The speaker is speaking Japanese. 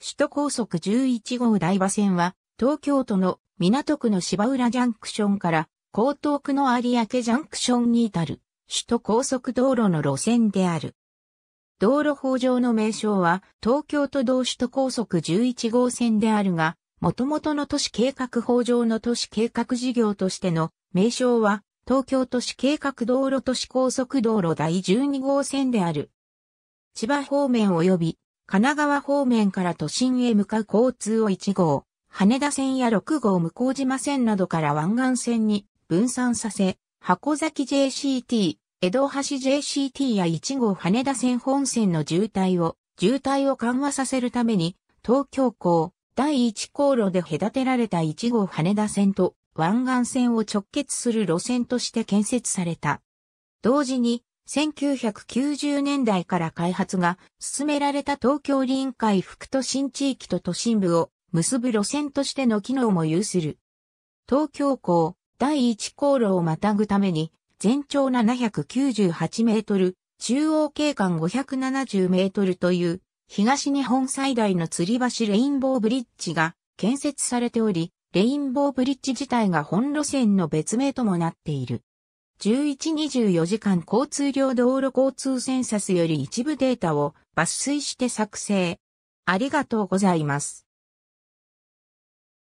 首都高速11号台場線は、東京都の港区の芝浦ジャンクションから江東区の有明ジャンクションに至る首都高速道路の路線である。道路法上の名称は東京都道首都高速11号線であるが、元々の都市計画法上の都市計画事業としての名称は東京都市計画道路都市高速道路第12号線である。千葉方面及び神奈川方面から都心へ向かう交通を1号、羽田線や6号向島線などから湾岸線に分散させ、箱崎 JCT、江戸橋 JCT や1号羽田線本線の渋滞を、渋滞を緩和させるために、東京港、第1航路で隔てられた1号羽田線と湾岸線を直結する路線として建設された。同時に、1990年代から開発が進められた東京臨海副都心地域と都心部を結ぶ路線としての機能も有する。東京港第一航路をまたぐために全長798メートル、中央景観570メートルという東日本最大の吊り橋レインボーブリッジが建設されており、レインボーブリッジ自体が本路線の別名ともなっている。1124時間交通量道路交通センサスより一部データを抜粋して作成。ありがとうございます。